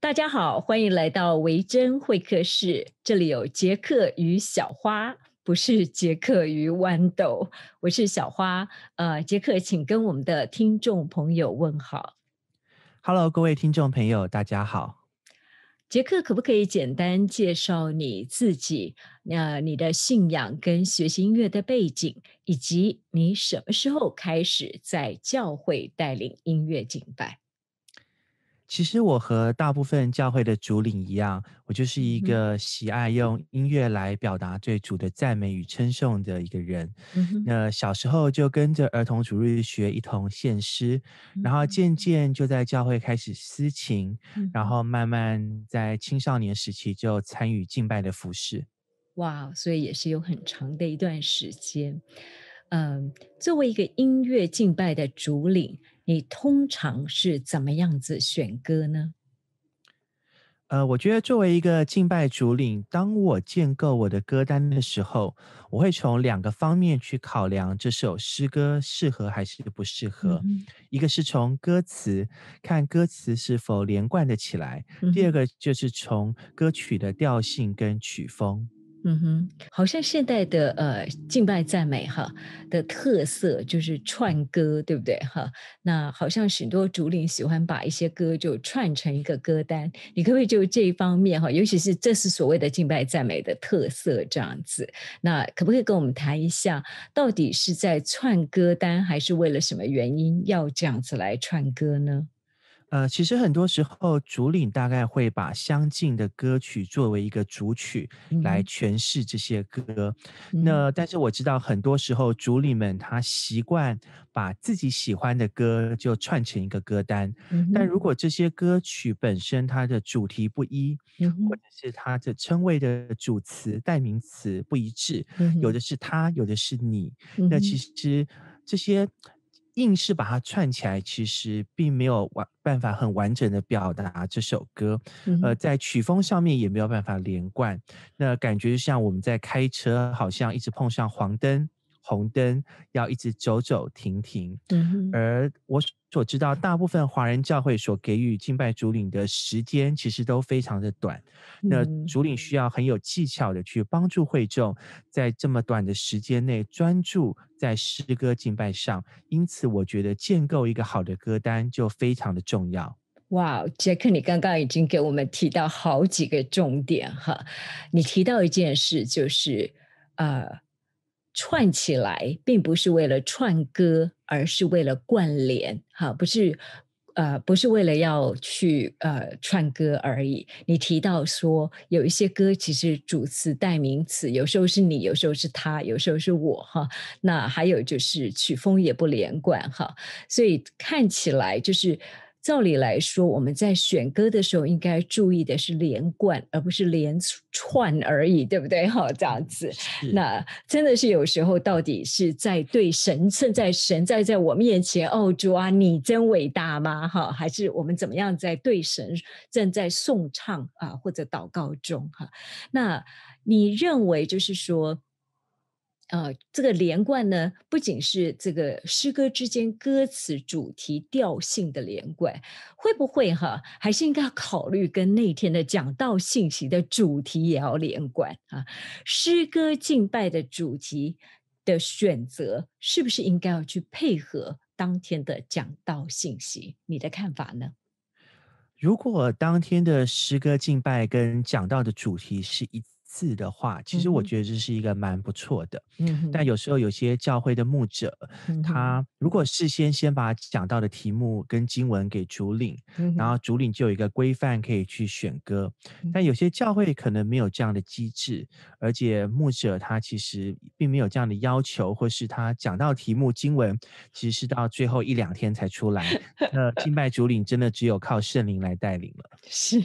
大家好，欢迎来到维珍会客室。这里有杰克与小花，不是杰克与豌豆。我是小花。呃，杰克，请跟我们的听众朋友问好。Hello，各位听众朋友，大家好。杰克，可不可以简单介绍你自己？呃，你的信仰跟学习音乐的背景，以及你什么时候开始在教会带领音乐敬拜？其实我和大部分教会的主领一样，我就是一个喜爱用音乐来表达对主的赞美与称颂的一个人。那小时候就跟着儿童主日学一同献诗，然后渐渐就在教会开始私琴，然后慢慢在青少年时期就参与敬拜的服侍。哇，所以也是有很长的一段时间。嗯，作为一个音乐敬拜的主领。你通常是怎么样子选歌呢？呃，我觉得作为一个敬拜主领，当我建构我的歌单的时候，我会从两个方面去考量这首诗歌适合还是不适合。一个是从歌词看歌词是否连贯的起来，第二个就是从歌曲的调性跟曲风。嗯哼，好像现代的呃敬拜赞美哈的特色就是串歌，对不对哈？那好像许多竹林喜欢把一些歌就串成一个歌单，你可不可以就这一方面哈，尤其是这是所谓的敬拜赞美的特色这样子，那可不可以跟我们谈一下，到底是在串歌单，还是为了什么原因要这样子来串歌呢？呃，其实很多时候，主领大概会把相近的歌曲作为一个主曲来诠释这些歌。那但是我知道，很多时候主领们他习惯把自己喜欢的歌就串成一个歌单。但如果这些歌曲本身它的主题不一，或者是它的称谓的主词代名词不一致，有的是他，有的是你，那其实这些。硬是把它串起来，其实并没有完办法很完整的表达这首歌，呃，在曲风上面也没有办法连贯，那感觉就像我们在开车，好像一直碰上黄灯。红灯要一直走走停停，而我所知道，大部分华人教会所给予敬拜主领的时间其实都非常的短。那主领需要很有技巧的去帮助会众在这么短的时间内专注在诗歌敬拜上，因此我觉得建构一个好的歌单就非常的重要。哇，杰克，你刚刚已经给我们提到好几个重点哈，你提到一件事就是呃。串起来并不是为了串歌，而是为了关联哈，不是，呃，不是为了要去呃串歌而已。你提到说有一些歌其实主词代名词有时候是你，有时候是他，有时候是我哈。那还有就是曲风也不连贯哈，所以看起来就是。照理来说，我们在选歌的时候应该注意的是连贯，而不是连串而已，对不对？哈，这样子。那真的是有时候，到底是在对神正在神在在我面前哦，主啊，你真伟大吗？哈，还是我们怎么样在对神正在颂唱啊，或者祷告中？哈，那你认为就是说？呃，这个连贯呢，不仅是这个诗歌之间歌词主题调性的连贯，会不会哈，还是应该考虑跟那天的讲道信息的主题也要连贯啊？诗歌敬拜的主题的选择，是不是应该要去配合当天的讲道信息？你的看法呢？如果当天的诗歌敬拜跟讲道的主题是一。字的话，其实我觉得这是一个蛮不错的。嗯，但有时候有些教会的牧者，他如果事先先把讲到的题目跟经文给主领，然后主领就有一个规范可以去选歌。但有些教会可能没有这样的机制，而且牧者他其实并没有这样的要求，或是他讲到题目经文，其实是到最后一两天才出来。那敬拜主领真的只有靠圣灵来带领了。是，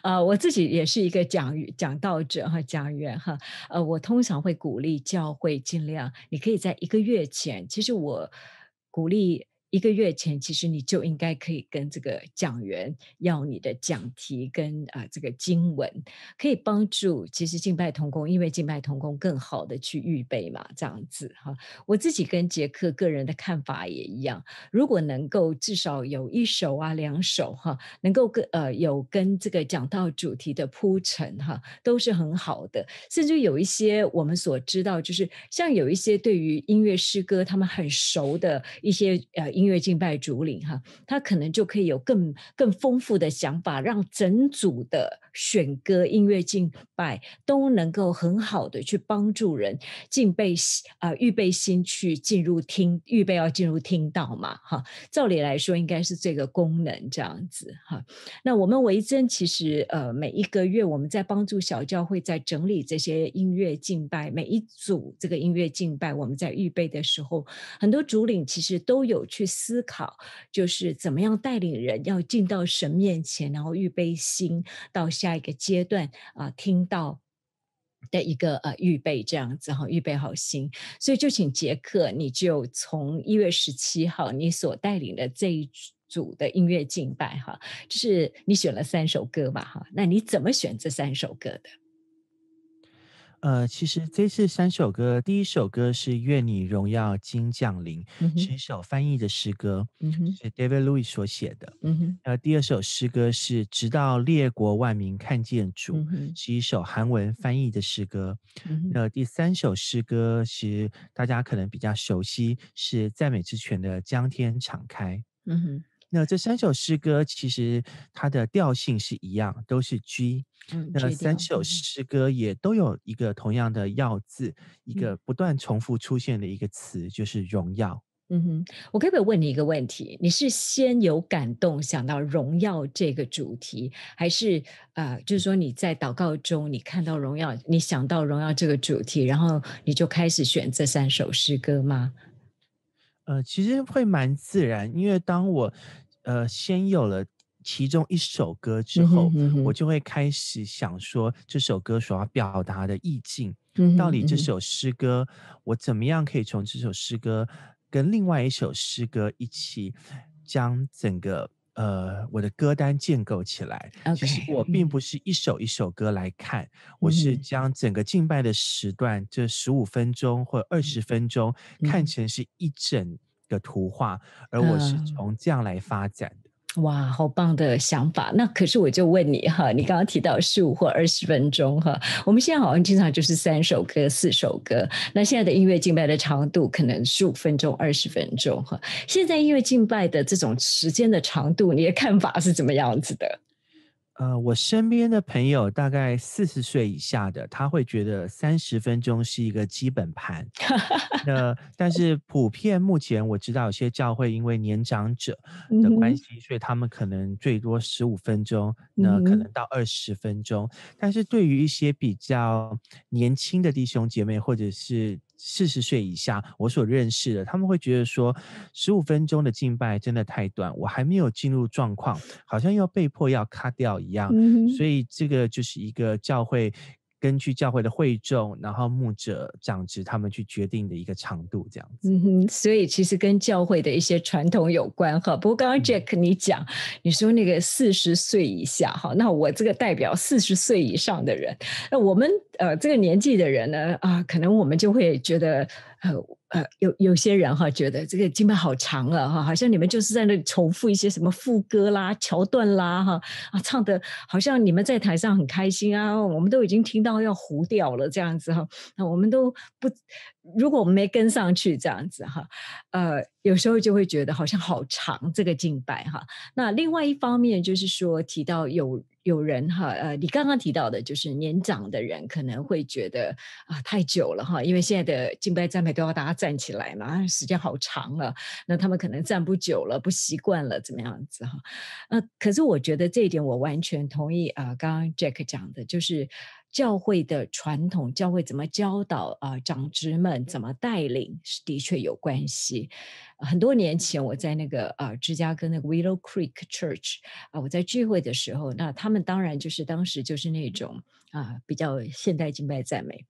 啊，我自己也是一个讲讲道者。家园哈，呃，我通常会鼓励教会尽量，你可以在一个月前，其实我鼓励。一个月前，其实你就应该可以跟这个讲员要你的讲题跟啊这个经文，可以帮助其实敬拜同工，因为敬拜同工更好的去预备嘛，这样子哈。我自己跟杰克个人的看法也一样，如果能够至少有一首啊两首哈，能够跟呃有跟这个讲到主题的铺陈哈，都是很好的。甚至有一些我们所知道，就是像有一些对于音乐诗歌他们很熟的一些呃音。音乐敬拜主领哈，他可能就可以有更更丰富的想法，让整组的选歌音乐敬拜都能够很好的去帮助人敬备啊预备心去进入听预备要进入听到嘛哈。照理来说应该是这个功能这样子哈。那我们维珍其实呃每一个月我们在帮助小教会在整理这些音乐敬拜，每一组这个音乐敬拜我们在预备的时候，很多主领其实都有去。思考就是怎么样带领人要进到神面前，然后预备心到下一个阶段啊，听到的一个呃预备这样子哈，预备好心。所以就请杰克，你就从一月十七号你所带领的这一组的音乐敬拜哈，就是你选了三首歌嘛哈，那你怎么选这三首歌的？呃，其实这次三首歌，第一首歌是《愿你荣耀金降临》，是一首翻译的诗歌，是 David l o u i s 所写的。呃，第二首诗歌是《直到列国万民看见主》，是一首韩文翻译的诗歌。那第三首诗歌是大家可能比较熟悉，是赞美之泉的《江天敞开》。那这三首诗歌其实它的调性是一样，都是 G。那三首诗歌也都有一个同样的要字，一个不断重复出现的一个词就是“荣耀”。嗯哼，我可以问你一个问题：你是先有感动想到“荣耀”这个主题，还是呃，就是说你在祷告中你看到“荣耀”，你想到“荣耀”这个主题，然后你就开始选这三首诗歌吗？呃，其实会蛮自然，因为当我。呃，先有了其中一首歌之后，我就会开始想说这首歌所要表达的意境，到底这首诗歌我怎么样可以从这首诗歌跟另外一首诗歌一起将整个呃我的歌单建构起来。其实我并不是一首一首歌来看，我是将整个敬拜的时段这十五分钟或二十分钟看成是一整。的图画，而我是从这样来发展的。哇，好棒的想法！那可是我就问你哈，你刚刚提到十五或二十分钟哈，我们现在好像经常就是三首歌、四首歌。那现在的音乐敬拜的长度可能十五分钟、二十分钟哈，现在音乐敬拜的这种时间的长度，你的看法是怎么样子的？呃，我身边的朋友大概四十岁以下的，他会觉得三十分钟是一个基本盘。那但是普遍目前我知道有些教会因为年长者的关系，所以他们可能最多十五分钟，那可能到二十分钟。但是对于一些比较年轻的弟兄姐妹或者是。四十岁以下，我所认识的，他们会觉得说，十五分钟的敬拜真的太短，我还没有进入状况，好像要被迫要卡掉一样，所以这个就是一个教会。根据教会的会众，然后牧者长职，他们去决定的一个长度，这样子。嗯，所以其实跟教会的一些传统有关哈。不过刚刚 Jack 你讲，你说那个四十岁以下哈，那我这个代表四十岁以上的人，那我们呃这个年纪的人呢啊，可能我们就会觉得呃。呃，有有些人哈，觉得这个经脉好长了哈，好像你们就是在那里重复一些什么副歌啦、桥段啦哈啊，唱的好像你们在台上很开心啊，我们都已经听到要糊掉了这样子哈，那我们都不。如果我们没跟上去，这样子哈，呃，有时候就会觉得好像好长这个敬拜哈。那另外一方面就是说，提到有有人哈，呃，你刚刚提到的就是年长的人可能会觉得啊太久了哈，因为现在的敬拜赞美都要大家站起来嘛，时间好长了，那他们可能站不久了，不习惯了，怎么样子哈？呃，可是我觉得这一点我完全同意啊，刚刚 Jack 讲的就是。教会的传统，教会怎么教导啊？长职们怎么带领，是的确有关系。很多年前，我在那个啊芝加哥那个 Willow Creek Church 啊，我在聚会的时候，那他们当然就是当时就是那种啊比较现代敬拜赞美。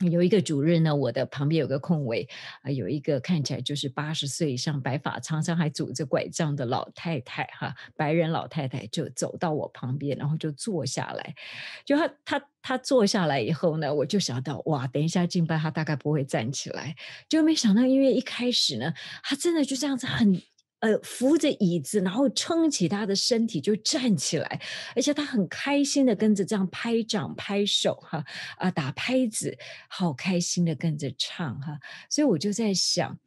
有一个主任呢，我的旁边有个空位，啊，有一个看起来就是八十岁以上、白发苍苍、还拄着拐杖的老太太哈，白人老太太就走到我旁边，然后就坐下来。就她她她坐下来以后呢，我就想到哇，等一下敬拜，她大概不会站起来。就没想到，因为一开始呢，她真的就这样子很。呃，扶着椅子，然后撑起他的身体就站起来，而且他很开心的跟着这样拍掌拍手哈啊打拍子，好开心的跟着唱哈，所以我就在想，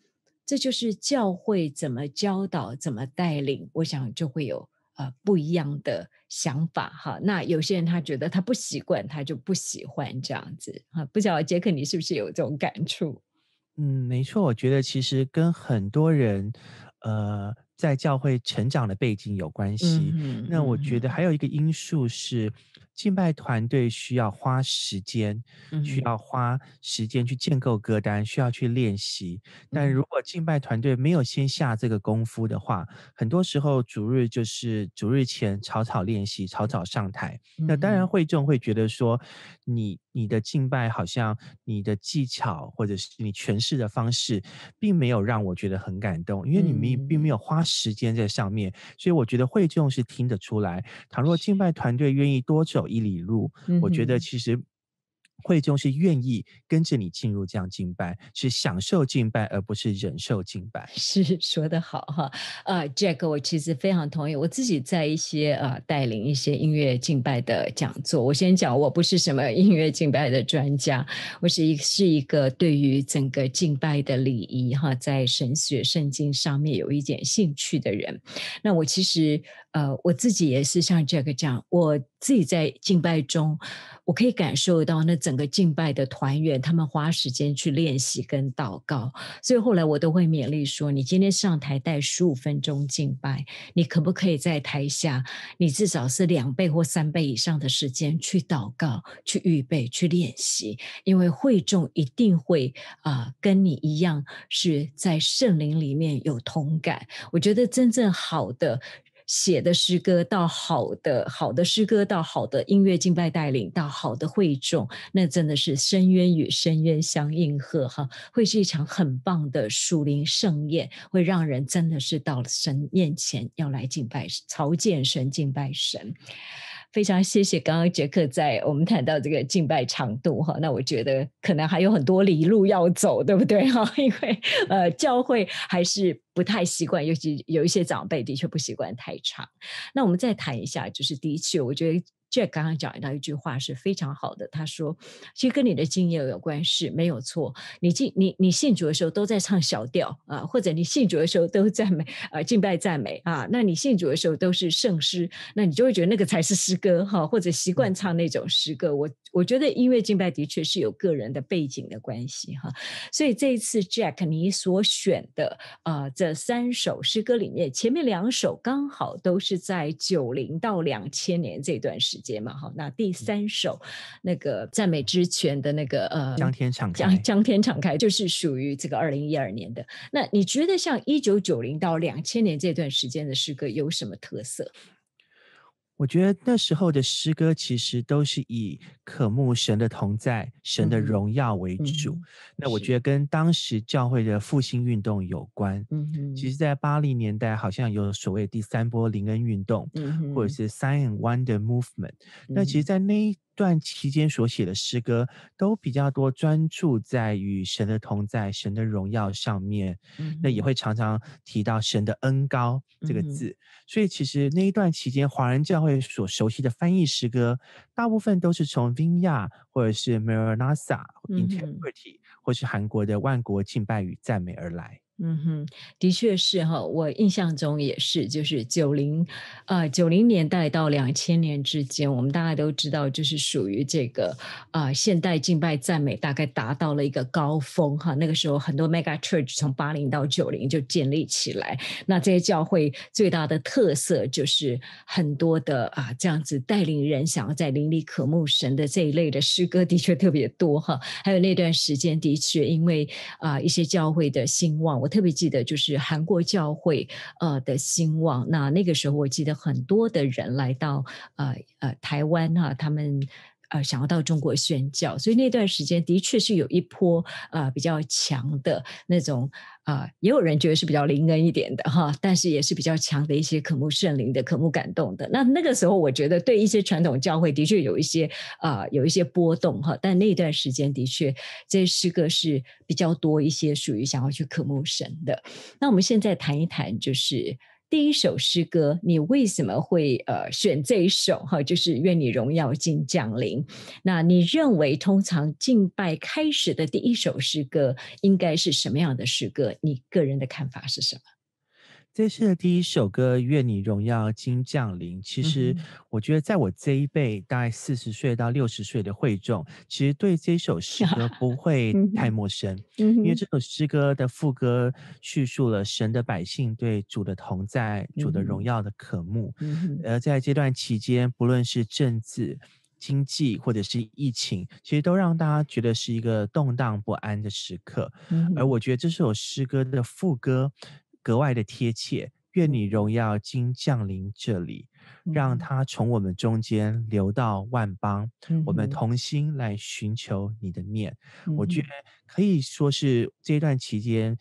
这就是教会怎么教导、怎么带领，我想就会有呃不一样的想法哈。那有些人他觉得他不习惯，他就不喜欢这样子哈。不知道杰克你是不是有这种感触？嗯，没错，我觉得其实跟很多人。呃，在教会成长的背景有关系，那我觉得还有一个因素是。敬拜团队需要花时间，需要花时间去建构歌单，需要去练习。但如果敬拜团队没有先下这个功夫的话，很多时候主日就是主日前草草练习，草草上台。那当然会众会觉得说，你你的敬拜好像你的技巧或者是你诠释的方式，并没有让我觉得很感动，因为你们并没有花时间在上面。所以我觉得会众是听得出来。倘若敬拜团队愿意多久。一里路，我觉得其实会中是愿意跟着你进入这样敬拜，是享受敬拜，而不是忍受敬拜。是说的好哈，啊，Jack，我其实非常同意。我自己在一些啊，带领一些音乐敬拜的讲座，我先讲，我不是什么音乐敬拜的专家，我是一是一个对于整个敬拜的礼仪哈，在神学圣经上面有一点兴趣的人。那我其实呃，我自己也是像 Jack 这样，我。自己在敬拜中，我可以感受到那整个敬拜的团员，他们花时间去练习跟祷告。所以后来我都会勉励说：“你今天上台带十五分钟敬拜，你可不可以在台下，你至少是两倍或三倍以上的时间去祷告、去预备、去练习？因为会众一定会啊，跟你一样是在圣灵里面有同感。我觉得真正好的。”写的诗歌到好的，好的诗歌到好的音乐敬拜带领到好的会众，那真的是深渊与深渊相应和哈，会是一场很棒的属灵盛宴，会让人真的是到神面前要来敬拜，朝见神敬拜神。非常谢谢刚刚杰克在我们谈到这个敬拜长度哈，那我觉得可能还有很多里路要走，对不对哈？因为呃教会还是不太习惯，尤其有一些长辈的确不习惯太长。那我们再谈一下，就是的确我觉得。Jack 刚刚讲到一句话是非常好的，他说，其实跟你的经验有关系，没有错。你进你你信主的时候都在唱小调啊，或者你信主的时候都赞美啊，敬拜赞美啊，那你信主的时候都是圣诗，那你就会觉得那个才是诗歌哈，或者习惯唱那种诗歌。我我觉得音乐敬拜的确是有个人的背景的关系哈，所以这一次 Jack 你所选的啊这三首诗歌里面，前面两首刚好都是在九零到两千年这段时。节嘛，好，那第三首，那个赞美之泉的那个，呃，江天敞开，江江天敞开，就是属于这个二零一二年的。那你觉得像一九九零到两千年这段时间的诗歌有什么特色？我觉得那时候的诗歌其实都是以渴慕神的同在、神的荣耀为主。那我觉得跟当时教会的复兴运动有关。嗯其实在八零年代好像有所谓第三波灵恩运动，或者是 Sign Wonder Movement。那其实，在那段期间所写的诗歌都比较多，专注在与神的同在、神的荣耀上面。嗯，那也会常常提到“神的恩高”这个字。所以，其实那一段期间，华人教会所熟悉的翻译诗歌，大部分都是从 Viña n 或者是 Maranatha Integrity，或是韩国的《万国敬拜与赞美》而来。嗯哼，的确是哈，我印象中也是，就是九零，呃，九零年代到两千年之间，我们大家都知道，就是属于这个啊，现代敬拜赞美大概达到了一个高峰哈。那个时候，很多 mega church 从八零到九零就建立起来。那这些教会最大的特色就是很多的啊，这样子带领人想要在灵里渴慕神的这一类的诗歌的确特别多哈。还有那段时间，的确因为啊，一些教会的兴旺。特别记得就是韩国教会呃的兴旺，那那个时候我记得很多的人来到呃呃台湾哈，他们。呃，想要到中国宣教，所以那段时间的确是有一波呃比较强的那种啊，也有人觉得是比较灵恩一点的哈，但是也是比较强的一些渴慕圣灵的、渴慕感动的。那那个时候，我觉得对一些传统教会的确有一些啊有一些波动哈，但那段时间的确这四歌是比较多一些属于想要去渴慕神的。那我们现在谈一谈，就是。第一首诗歌，你为什么会呃选这一首哈？就是愿你荣耀尽降临。那你认为通常敬拜开始的第一首诗歌应该是什么样的诗歌？你个人的看法是什么？这是的第一首歌《愿你荣耀今降临》，其实我觉得，在我这一辈，大概四十岁到六十岁的会众，其实对这首诗歌 不会太陌生，因为这首诗歌的副歌叙述了神的百姓对主的同在、主的荣耀的渴慕。而在这段期间，不论是政治、经济，或者是疫情，其实都让大家觉得是一个动荡不安的时刻。而我觉得这首诗歌的副歌。格外的贴切，愿你荣耀今降临这里，让他从我们中间流到万邦，我们同心来寻求你的面。我觉得可以说是这段期间，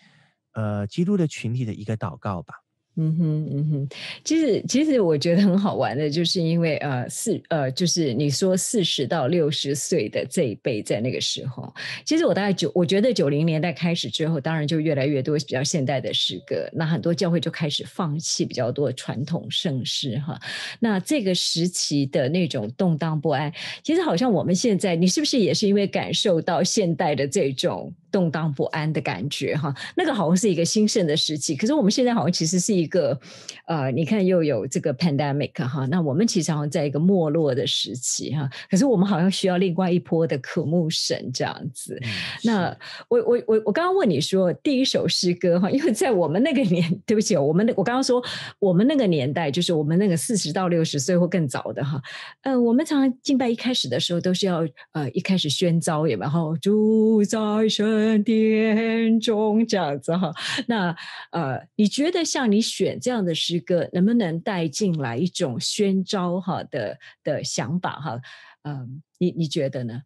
呃，基督的群体的一个祷告吧。嗯哼嗯哼，其实其实我觉得很好玩的，就是因为呃四呃就是你说四十到六十岁的这一辈，在那个时候，其实我大概九，我觉得九零年代开始之后，当然就越来越多比较现代的诗歌，那很多教会就开始放弃比较多传统盛世哈，那这个时期的那种动荡不安，其实好像我们现在，你是不是也是因为感受到现代的这种？动荡不安的感觉哈，那个好像是一个兴盛的时期，可是我们现在好像其实是一个，呃，你看又有这个 pandemic 哈，那我们其实好像在一个没落的时期哈，可是我们好像需要另外一波的可目神这样子。那我我我我刚刚问你说第一首诗歌哈，因为在我们那个年，对不起，我们我刚刚说我们那个年代就是我们那个四十到六十岁或更早的哈，呃，我们常常敬拜一开始的时候都是要呃一开始宣召也，然后主在神。天中子造，那呃，你觉得像你选这样的诗歌，能不能带进来一种宣召哈的的想法哈？嗯，你你觉得呢？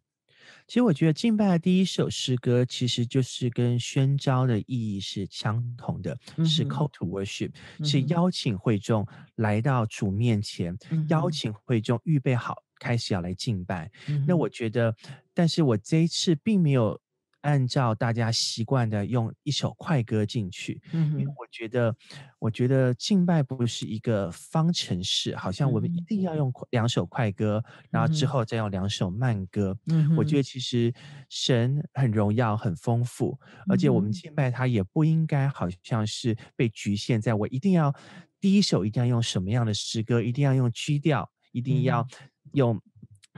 其实我觉得敬拜的第一首诗歌，其实就是跟宣召的意义是相同的，是 call to worship，是邀请会众来到主面前，邀请会众预备好，开始要来敬拜。那我觉得，但是我这一次并没有。按照大家习惯的用一首快歌进去，嗯，因为我觉得，我觉得敬拜不是一个方程式，好像我们一定要用两首快歌，然后之后再用两首慢歌。嗯，我觉得其实神很荣耀、很丰富，而且我们敬拜他也不应该好像是被局限在我一定要第一首一定要用什么样的诗歌，一定要用基调，一定要用。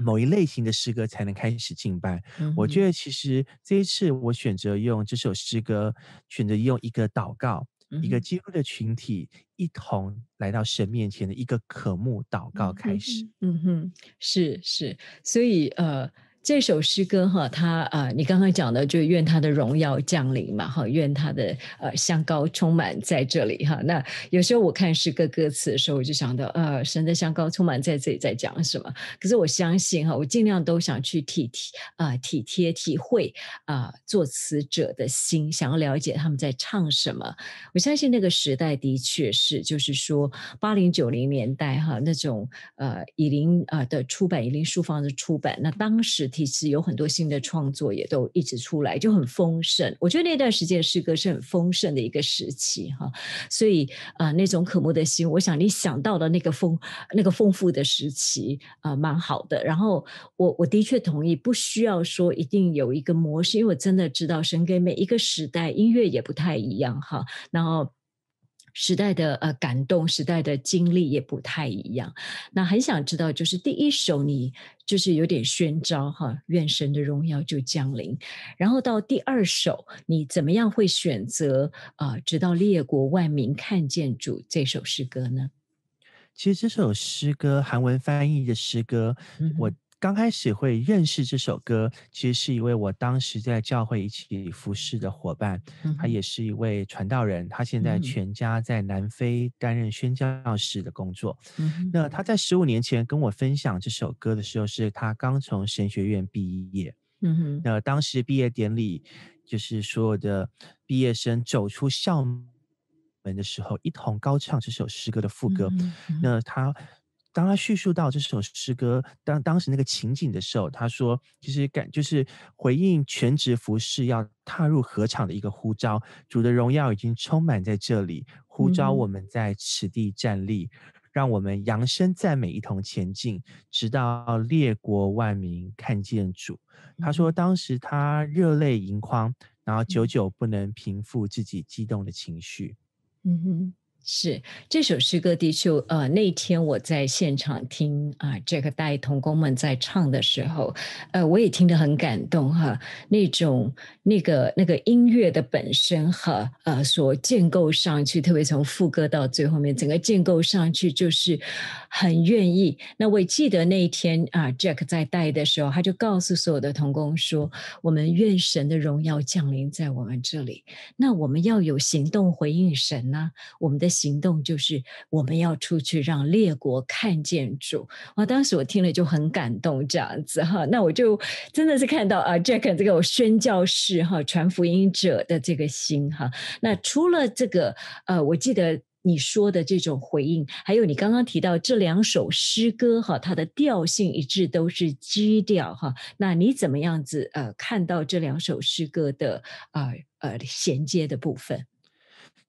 某一类型的诗歌才能开始敬拜。我觉得其实这一次我选择用这首诗歌，选择用一个祷告，一个基督的群体一同来到神面前的一个渴慕祷告开始。嗯哼，是是，所以呃。这首诗歌哈，它啊，你刚刚讲的就愿他的荣耀降临嘛哈，愿他的呃香膏充满在这里哈。那有时候我看诗歌歌词的时候，我就想到呃，神的香膏充满在这里，在讲什么？可是我相信哈，我尽量都想去体贴啊，体贴体会啊，作词者的心，想要了解他们在唱什么。我相信那个时代的确是，就是说八零九零年代哈，那种呃以林啊的出版，以林书房的出版，那当时。其实有很多新的创作也都一直出来，就很丰盛。我觉得那段时间诗歌是很丰盛的一个时期哈，所以啊，那种渴慕的心，我想你想到了那个丰那个丰富的时期啊，蛮好的。然后我我的确同意，不需要说一定有一个模式，因为我真的知道，神给每一个时代音乐也不太一样哈。然后。时代的呃感动，时代的经历也不太一样。那很想知道，就是第一首你就是有点宣召哈，愿神的荣耀就降临。然后到第二首，你怎么样会选择啊？直到列国万民看见主这首诗歌呢？其实这首诗歌，韩文翻译的诗歌，我。刚开始会认识这首歌，其实是一位我当时在教会一起服侍的伙伴，他也是一位传道人，他现在全家在南非担任宣教士的工作。那他在十五年前跟我分享这首歌的时候，是他刚从神学院毕业。嗯哼，那当时毕业典礼就是所有的毕业生走出校门的时候，一同高唱这首诗歌的副歌。那他。当他叙述到这首诗歌当当时那个情景的时候，他说：“其实感就是回应全职服饰要踏入合场的一个呼召，主的荣耀已经充满在这里，呼召我们在此地站立，让我们扬声赞美，一同前进，直到列国万民看见主。”他说，当时他热泪盈眶，然后久久不能平复自己激动的情绪。嗯哼。是这首诗歌的确，呃，那天我在现场听啊，Jack 带童工们在唱的时候，呃，我也听得很感动哈。那种那个那个音乐的本身哈，呃所建构上去，特别从副歌到最后面，整个建构上去就是很愿意。那我记得那一天啊，Jack 在带的时候，他就告诉所有的童工说：“我们愿神的荣耀降临在我们这里，那我们要有行动回应神呢，我们的。”行动就是我们要出去，让列国看见主。哇！当时我听了就很感动，这样子哈。那我就真的是看到啊，Jack 这个宣教士哈，传福音者的这个心哈。那除了这个呃，我记得你说的这种回应，还有你刚刚提到这两首诗歌哈，它的调性一致，都是基调哈。那你怎么样子呃，看到这两首诗歌的啊呃衔接的部分？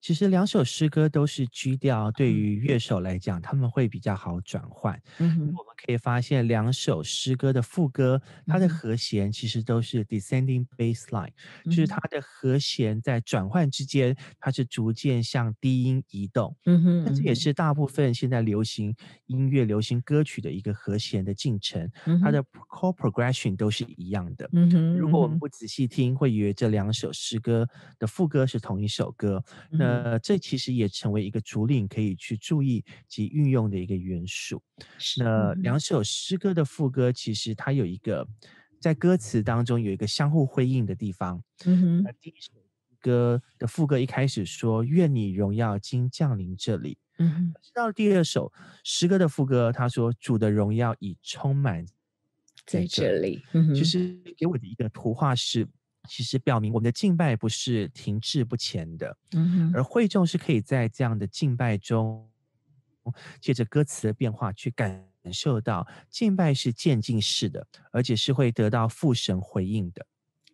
其实两首诗歌都是 G 调，对于乐手来讲，他们会比较好转换。我们可以发现，两首诗歌的副歌，它的和弦其实都是 Descending Bassline，就是它的和弦在转换之间，它是逐渐向低音移动。嗯哼，这也是大部分现在流行音乐、流行歌曲的一个和弦的进程，它的 Core Progression 都是一样的。嗯哼，如果我们不仔细听，会以为这两首诗歌的副歌是同一首歌。那呃，这其实也成为一个主领可以去注意及运用的一个元素。那两首诗歌的副歌，其实它有一个在歌词当中有一个相互辉映的地方。嗯哼，第一首歌的副歌一开始说“愿你荣耀今降临这里”，嗯哼，到第二首诗歌的副歌，他说“主的荣耀已充满在这里”，其实给我的一个图画是。其实表明我们的敬拜不是停滞不前的，而会众是可以在这样的敬拜中，借着歌词的变化去感受到敬拜是渐进式的，而且是会得到父神回应的。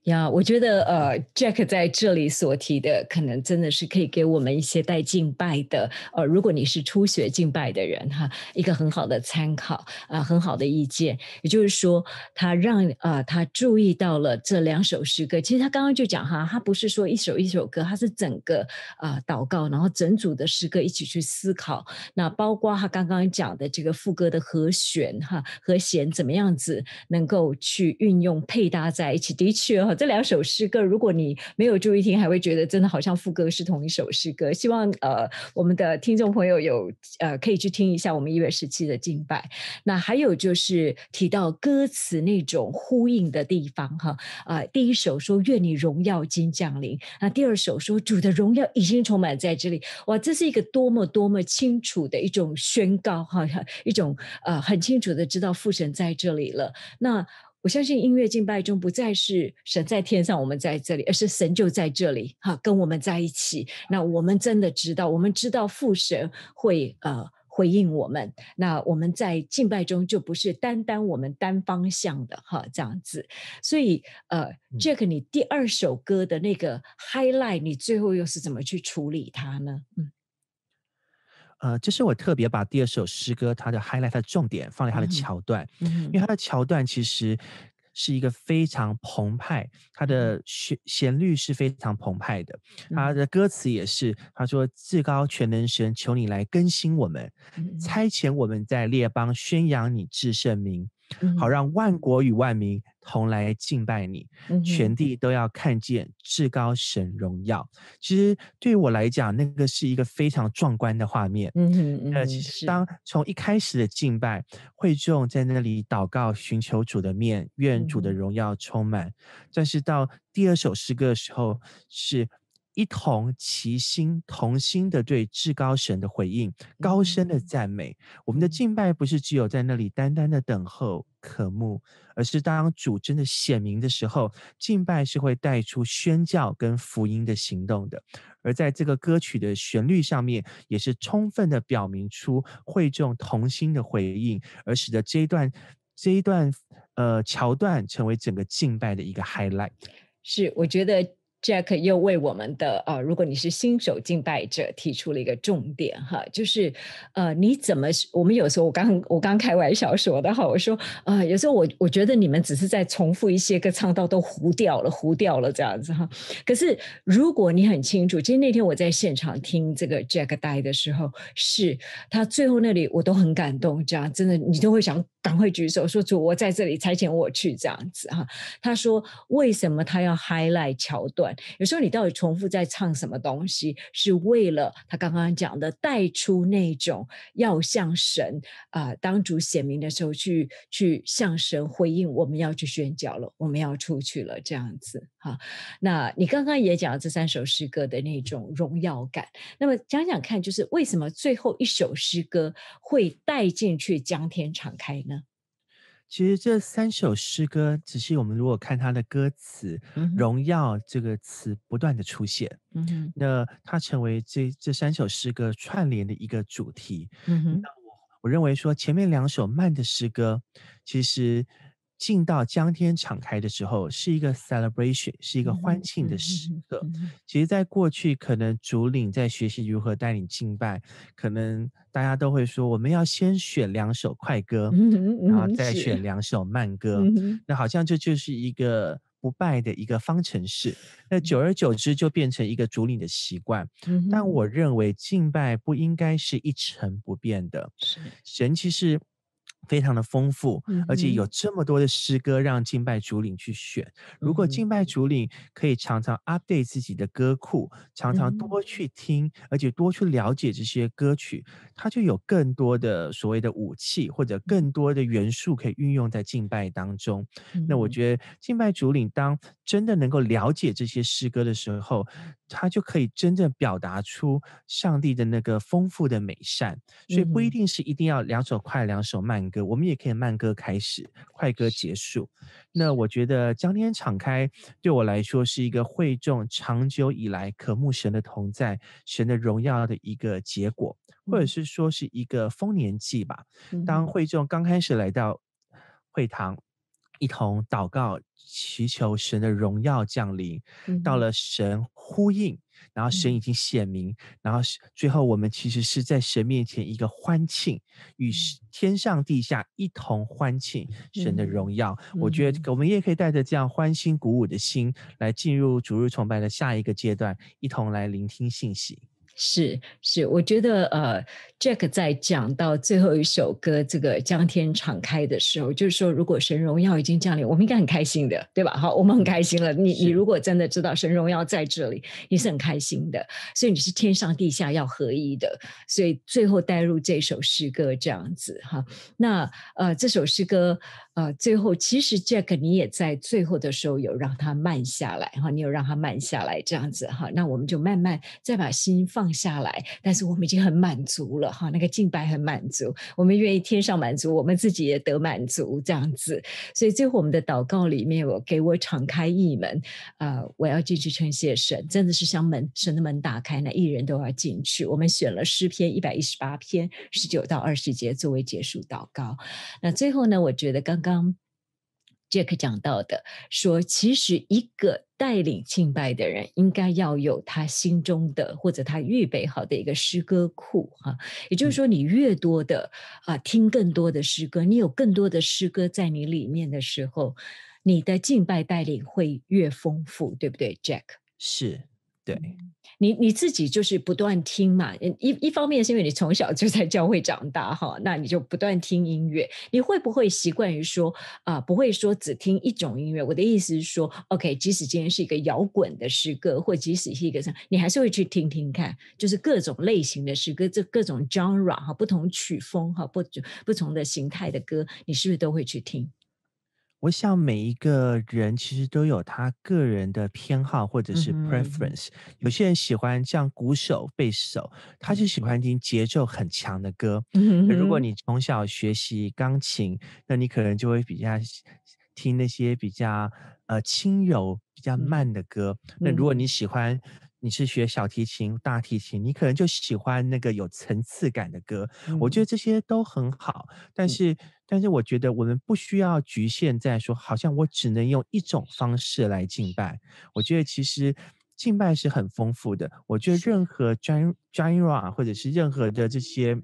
呀，我觉得呃，Jack 在这里所提的，可能真的是可以给我们一些带敬拜的，呃，如果你是初学敬拜的人哈，一个很好的参考啊，很好的意见。也就是说，他让啊，他注意到了这两首诗歌。其实他刚刚就讲哈，他不是说一首一首歌，他是整个啊祷告，然后整组的诗歌一起去思考。那包括他刚刚讲的这个副歌的和弦哈，和弦怎么样子能够去运用配搭在一起，的确。这两首诗歌，如果你没有注意听，还会觉得真的好像副歌是同一首诗歌。希望呃，我们的听众朋友有呃，可以去听一下我们一月十七的敬拜。那还有就是提到歌词那种呼应的地方哈啊，第一首说愿你荣耀今降临，那第二首说主的荣耀已经充满在这里。哇，这是一个多么多么清楚的一种宣告哈，一种呃很清楚的知道父神在这里了。那。我相信音乐敬拜中不再是神在天上，我们在这里，而是神就在这里，哈，跟我们在一起。那我们真的知道，我们知道父神会呃回应我们。那我们在敬拜中就不是单单我们单方向的哈这样子。所以呃，Jack，你第二首歌的那个 highlight，你最后又是怎么去处理它呢？嗯。呃，这是我特别把第二首诗歌它的 highlight 的重点放在它的桥段，因为它的桥段其实是一个非常澎湃，它的旋旋律是非常澎湃的，它的歌词也是，他说至高全能神，求你来更新我们，差遣我们在列邦宣扬你至圣名，好让万国与万民。同来敬拜你，全地都要看见至高神荣耀。其实对于我来讲，那个是一个非常壮观的画面。嗯嗯嗯。呃，其实当从一开始的敬拜，会众在那里祷告，寻求主的面，愿主的荣耀充满。但是到第二首诗歌的时候，是。一同齐心同心的对至高神的回应，高声的赞美。我们的敬拜不是只有在那里单单的等候渴慕，而是当主真的显明的时候，敬拜是会带出宣教跟福音的行动的。而在这个歌曲的旋律上面，也是充分的表明出会众同心的回应，而使得这一段这一段呃桥段成为整个敬拜的一个 highlight。是，我觉得。Jack 又为我们的啊，如果你是新手敬拜者，提出了一个重点哈，就是呃，你怎么？我们有时候我刚我刚开玩笑说的哈，我说呃，有时候我我觉得你们只是在重复一些歌唱到都糊掉了，糊掉了这样子哈。可是如果你很清楚，其实那天我在现场听这个 Jack 带的时候，是他最后那里我都很感动，这样真的你都会想赶快举手说主我在这里差遣我去这样子哈。他说为什么他要 highlight 桥段？有时候你到底重复在唱什么东西？是为了他刚刚讲的带出那种要向神啊，当主显明的时候去去向神回应，我们要去宣教了，我们要出去了这样子哈。那你刚刚也讲了这三首诗歌的那种荣耀感，那么讲讲看，就是为什么最后一首诗歌会带进去将天敞开呢？其实这三首诗歌，只是我们如果看它的歌词，“荣耀”这个词不断的出现，那它成为这这三首诗歌串联的一个主题。那我我认为说前面两首慢的诗歌，其实。进到江天敞开的时候，是一个 celebration，是一个欢庆的时刻。其实，在过去，可能主领在学习如何带领敬拜，可能大家都会说，我们要先选两首快歌，然后再选两首慢歌。那好像这就是一个不败的一个方程式。那久而久之，就变成一个主领的习惯。但我认为，敬拜不应该是一成不变的。神其实。非常的丰富，而且有这么多的诗歌让敬拜主领去选。如果敬拜主领可以常常 update 自己的歌库，常常多去听，而且多去了解这些歌曲，他就有更多的所谓的武器或者更多的元素可以运用在敬拜当中。那我觉得敬拜主领当真的能够了解这些诗歌的时候，他就可以真正表达出上帝的那个丰富的美善，所以不一定是一定要两首快、两首慢歌，我们也可以慢歌开始，快歌结束。那我觉得将天敞开，对我来说是一个会众长久以来渴慕神的同在、神的荣耀的一个结果，或者是说是一个丰年祭吧。当会众刚开始来到会堂。一同祷告，祈求神的荣耀降临。到了神呼应，然后神已经显明，然后最后我们其实是在神面前一个欢庆，与天上地下一同欢庆神的荣耀。我觉得我们也可以带着这样欢欣鼓舞的心来进入逐日崇拜的下一个阶段，一同来聆听信息。是是，我觉得呃，Jack 在讲到最后一首歌《这个江天敞开》的时候，就是说，如果神荣耀已经降临，我们应该很开心的，对吧？好，我们很开心了。你你如果真的知道神荣耀在这里，你是很开心的。所以你是天上地下要合一的。所以最后带入这首诗歌这样子哈。那呃，这首诗歌呃，最后其实 Jack 你也在最后的时候有让它慢下来哈，你有让它慢下来这样子哈。那我们就慢慢再把心放。下来，但是我们已经很满足了哈。那个敬拜很满足，我们愿意天上满足，我们自己也得满足这样子。所以最后我们的祷告里面，我给我敞开一门呃，我要进去称谢神，真的是将门神的门打开，那一人都要进去。我们选了诗篇一百一十八篇十九到二十节作为结束祷告。那最后呢，我觉得刚刚杰克讲到的，说其实一个。带领敬拜的人应该要有他心中的或者他预备好的一个诗歌库哈，也就是说你越多的啊听更多的诗歌，你有更多的诗歌在你里面的时候，你的敬拜带领会越丰富，对不对，Jack？是。对你你自己就是不断听嘛，一一方面是因为你从小就在教会长大哈，那你就不断听音乐。你会不会习惯于说啊，不会说只听一种音乐？我的意思是说，OK，即使今天是一个摇滚的诗歌，或即使是一个什么，你还是会去听听看，就是各种类型的诗歌，这各种 genre 哈，不同曲风哈，不不同的形态的歌，你是不是都会去听？我想每一个人其实都有他个人的偏好或者是 preference。有些人喜欢像鼓手、贝手，他就喜欢听节奏很强的歌。如果你从小学习钢琴，那你可能就会比较听那些比较呃轻柔、比较慢的歌。那如果你喜欢，你是学小提琴、大提琴，你可能就喜欢那个有层次感的歌。我觉得这些都很好，但是。但是我觉得我们不需要局限在说，好像我只能用一种方式来敬拜。我觉得其实敬拜是很丰富的。我觉得任何专 genre 或者是任何的这些、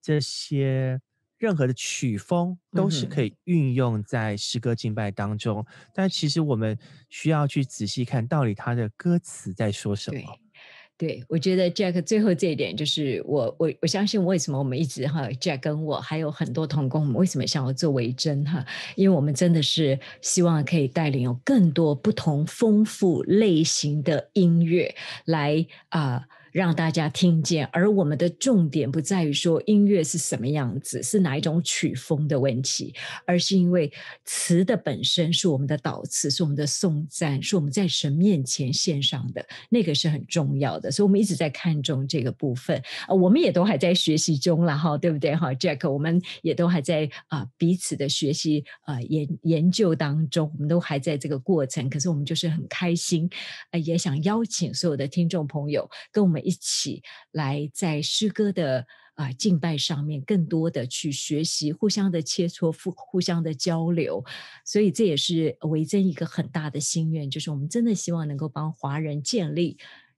这些、任何的曲风都是可以运用在诗歌敬拜当中。但其实我们需要去仔细看到底他的歌词在说什么。对，我觉得 Jack 最后这一点就是我我我相信，为什么我们一直哈 Jack 跟我还有很多同工，我们为什么想要做维珍哈？因为我们真的是希望可以带领有更多不同、丰富类型的音乐来啊。让大家听见，而我们的重点不在于说音乐是什么样子，是哪一种曲风的问题，而是因为词的本身是我们的导词，是我们的颂赞，是我们在神面前献上的，那个是很重要的。所以，我们一直在看重这个部分。呃，我们也都还在学习中了，哈，对不对？哈，Jack，我们也都还在啊彼此的学习啊研研究当中，我们都还在这个过程。可是，我们就是很开心，呃，也想邀请所有的听众朋友跟我们。一起来在诗歌的啊敬拜上面，更多的去学习，互相的切磋，互互相的交流。所以这也是维珍一个很大的心愿，就是我们真的希望能够帮华人建立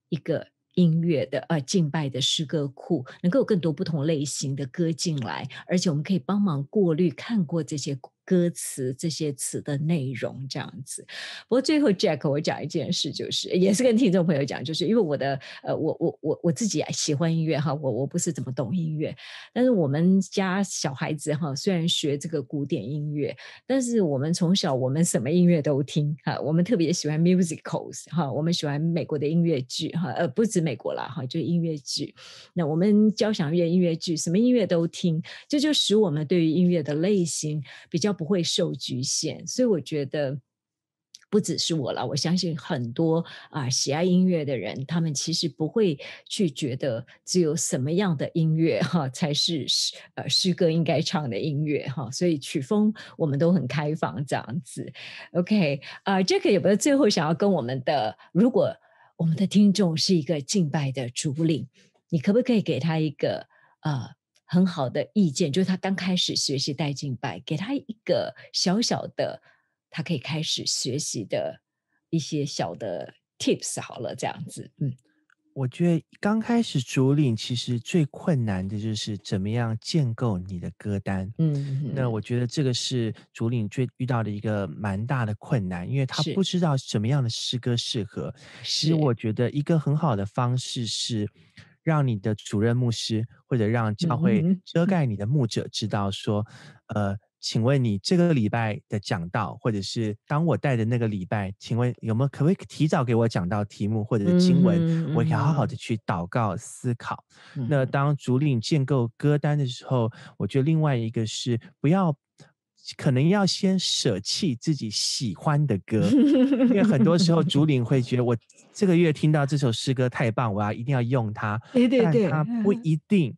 一个音乐的呃敬拜的诗歌库，能够有更多不同类型的歌进来，而且我们可以帮忙过滤看过这些。歌词这些词的内容这样子，不过最后 Jack，我讲一件事，就是也是跟听众朋友讲，就是因为我的呃，我我我我自己喜欢音乐哈，我我不是怎么懂音乐，但是我们家小孩子哈，虽然学这个古典音乐，但是我们从小我们什么音乐都听哈，我们特别喜欢 musicals 哈，我们喜欢美国的音乐剧哈，呃不止美国了哈，就音乐剧，那我们交响乐、音乐剧什么音乐都听，这就使我们对于音乐的类型比较。不会受局限，所以我觉得不只是我了。我相信很多啊喜爱音乐的人，他们其实不会去觉得只有什么样的音乐哈才是诗呃诗歌应该唱的音乐哈。所以曲风我们都很开放这样子。OK 啊，Jack 有没有最后想要跟我们的？如果我们的听众是一个敬拜的主领，你可不可以给他一个呃？很好的意见，就是他刚开始学习带进拜，给他一个小小的，他可以开始学习的一些小的 tips。好了，这样子，嗯，我觉得刚开始主领其实最困难的就是怎么样建构你的歌单。嗯，那我觉得这个是主领最遇到的一个蛮大的困难，因为他不知道什么样的诗歌适合。其实我觉得一个很好的方式是。让你的主任牧师，或者让教会遮盖你的牧者知道说，呃，请问你这个礼拜的讲道，或者是当我带的那个礼拜，请问有没有可不可以提早给我讲到题目或者是经文，我可以好好的去祷告思考。那当主领建构歌单的时候，我觉得另外一个是不要。可能要先舍弃自己喜欢的歌，因为很多时候主领会觉得我这个月听到这首诗歌太棒，我要一定要用它。对对对，它不一定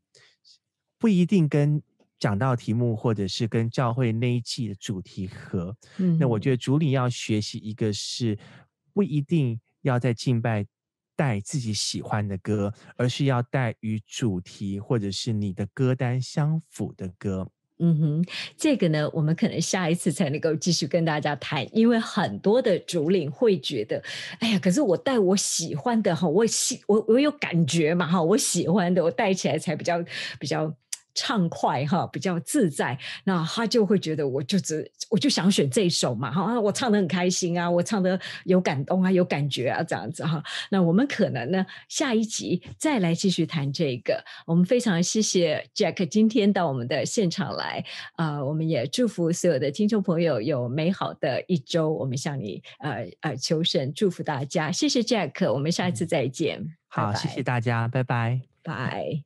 不一定跟讲到题目或者是跟教会那一季的主题合。那我觉得主领要学习一个是不一定要在敬拜带自己喜欢的歌，而是要带与主题或者是你的歌单相符的歌。嗯哼，这个呢，我们可能下一次才能够继续跟大家谈，因为很多的主领会觉得，哎呀，可是我戴我喜欢的哈，我喜我我有感觉嘛哈，我喜欢的我戴起来才比较比较。畅快哈，比较自在，那他就会觉得我就只我就想选这一首嘛哈，我唱的很开心啊，我唱的有感动啊，有感觉啊，这样子哈。那我们可能呢下一集再来继续谈这个。我们非常谢谢 Jack 今天到我们的现场来啊，我们也祝福所有的听众朋友有美好的一周。我们向你呃呃求神祝福大家，谢谢 Jack，我们下一次再见。好，谢谢大家，拜拜，拜。